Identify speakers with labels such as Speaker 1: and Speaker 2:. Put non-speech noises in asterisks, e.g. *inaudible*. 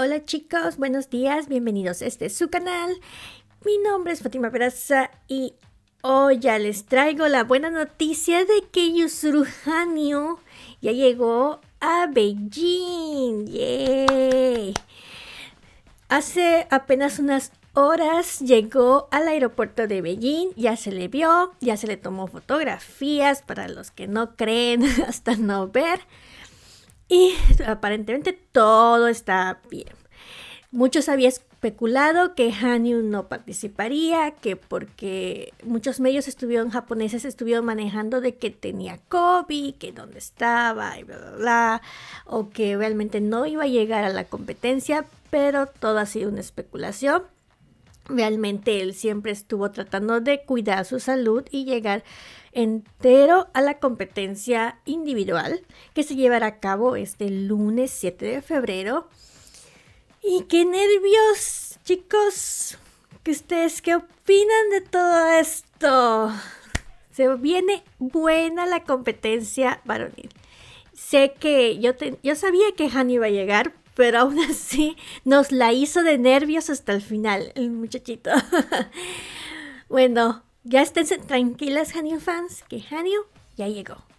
Speaker 1: Hola chicos, buenos días, bienvenidos. a Este su canal. Mi nombre es Fatima Peraza y hoy ya les traigo la buena noticia de que Yusuru ya llegó a Beijing. ¡Yay! Hace apenas unas horas llegó al aeropuerto de Beijing, ya se le vio, ya se le tomó fotografías para los que no creen *laughs* hasta no ver. Y aparentemente todo está bien. Muchos habían especulado que Hanyu no participaría, que porque muchos medios estuvieron japoneses estuvieron manejando de que tenía COVID, que dónde estaba y bla bla bla, o que realmente no iba a llegar a la competencia, pero todo ha sido una especulación. Realmente él siempre estuvo tratando de cuidar su salud y llegar entero a la competencia individual que se llevará a cabo este lunes 7 de febrero. Y qué nervios, chicos. ¿Qué ustedes qué opinan de todo esto? Se viene buena la competencia varonil. Sé que yo, sabía que Han iba a llegar, pero aún *laughs* así nos la hizo de nervios hasta el final, el muchachito. *laughs* bueno, ya estén tranquilas, Hanyu fans, que Hanyu ya llegó.